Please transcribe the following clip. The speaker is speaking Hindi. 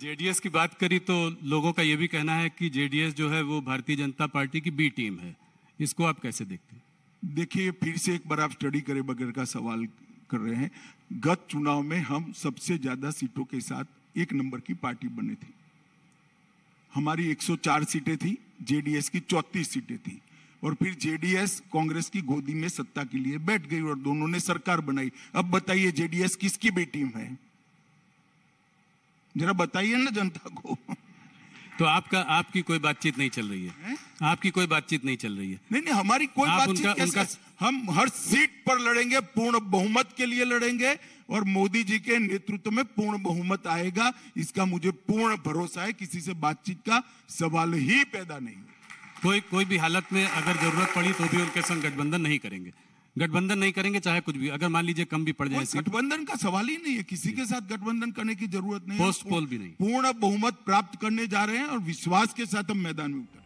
जेडीएस की बात करी तो लोगों का ये भी कहना है कि जेडीएस जो है वो भारतीय जनता पार्टी की बी टीम है इसको आप कैसे देखते हैं देखिए फिर से एक बार आप स्टडी करे बगैर का सवाल कर रहे हैं गत चुनाव में हम सबसे ज्यादा सीटों के साथ एक नंबर की पार्टी बने थी हमारी 104 सीटें थी जेडीएस की चौतीस सीटें थी और फिर जेडीएस कांग्रेस की गोदी में सत्ता के लिए बैठ गई और दोनों ने सरकार बनाई अब बताइए जेडीएस किसकी बी टीम है जरा बताइए ना जनता को तो आपका आपकी कोई बातचीत नहीं चल रही है ए? आपकी कोई बातचीत नहीं चल रही है नहीं नहीं हमारी कोई बातचीत उनका, उनका हम हर सीट पर लड़ेंगे पूर्ण बहुमत के लिए लड़ेंगे और मोदी जी के नेतृत्व में पूर्ण बहुमत आएगा इसका मुझे पूर्ण भरोसा है किसी से बातचीत का सवाल ही पैदा नहीं कोई कोई भी हालत में अगर जरूरत पड़ी तो भी उनके संग गठबंधन नहीं करेंगे गठबंधन नहीं करेंगे चाहे कुछ भी अगर मान लीजिए कम भी पड़ जाए गठबंधन का सवाल ही नहीं है किसी के साथ गठबंधन करने की जरूरत नहीं पोस्ट पोल भी नहीं पूर्ण बहुमत प्राप्त करने जा रहे हैं और विश्वास के साथ हम मैदान में उतर